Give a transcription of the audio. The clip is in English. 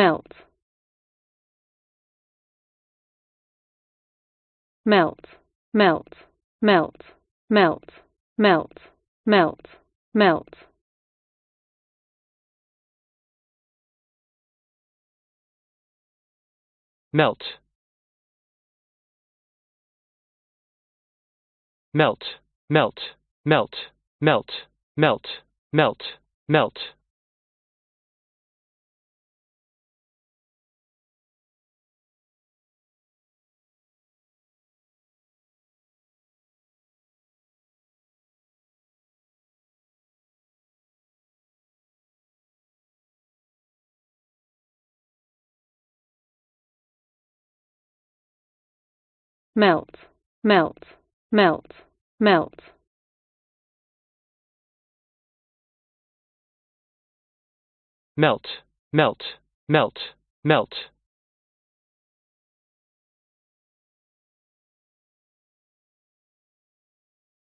melt melt melt melt melt melt melt melt melt melt melt melt melt melt melt melt melt, melt, melt, melt. Melt, melt, melt, melt.